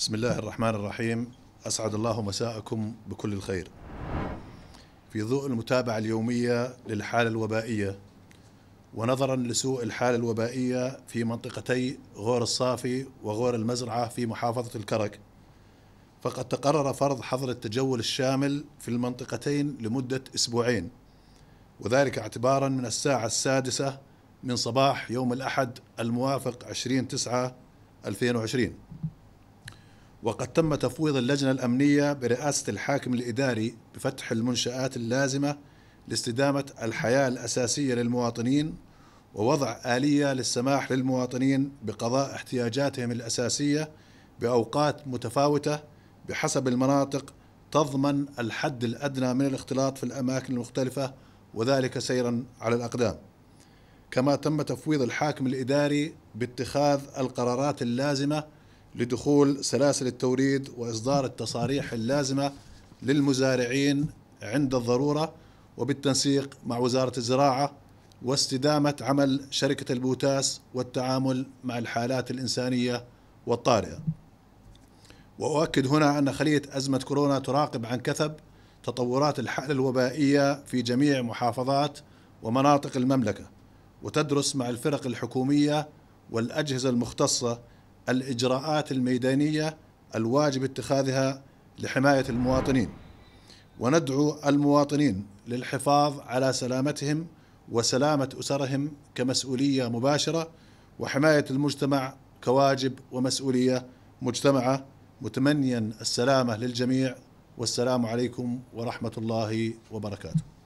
بسم الله الرحمن الرحيم أسعد الله مساءكم بكل الخير في ضوء المتابعة اليومية للحالة الوبائية ونظرا لسوء الحالة الوبائية في منطقتي غور الصافي وغور المزرعة في محافظة الكرك فقد تقرر فرض حظر التجول الشامل في المنطقتين لمدة أسبوعين وذلك اعتبارا من الساعة السادسة من صباح يوم الأحد الموافق 20 9 2020 وقد تم تفويض اللجنة الأمنية برئاسة الحاكم الإداري بفتح المنشآت اللازمة لاستدامة الحياة الأساسية للمواطنين ووضع آلية للسماح للمواطنين بقضاء احتياجاتهم الأساسية بأوقات متفاوتة بحسب المناطق تضمن الحد الأدنى من الاختلاط في الأماكن المختلفة وذلك سيرا على الأقدام كما تم تفويض الحاكم الإداري باتخاذ القرارات اللازمة لدخول سلاسل التوريد واصدار التصاريح اللازمه للمزارعين عند الضروره وبالتنسيق مع وزاره الزراعه واستدامه عمل شركه البوتاس والتعامل مع الحالات الانسانيه والطارئه. واؤكد هنا ان خليه ازمه كورونا تراقب عن كثب تطورات الحاله الوبائيه في جميع محافظات ومناطق المملكه وتدرس مع الفرق الحكوميه والاجهزه المختصه الإجراءات الميدانية الواجب اتخاذها لحماية المواطنين وندعو المواطنين للحفاظ على سلامتهم وسلامة أسرهم كمسؤولية مباشرة وحماية المجتمع كواجب ومسؤولية مجتمعة متمنيا السلامة للجميع والسلام عليكم ورحمة الله وبركاته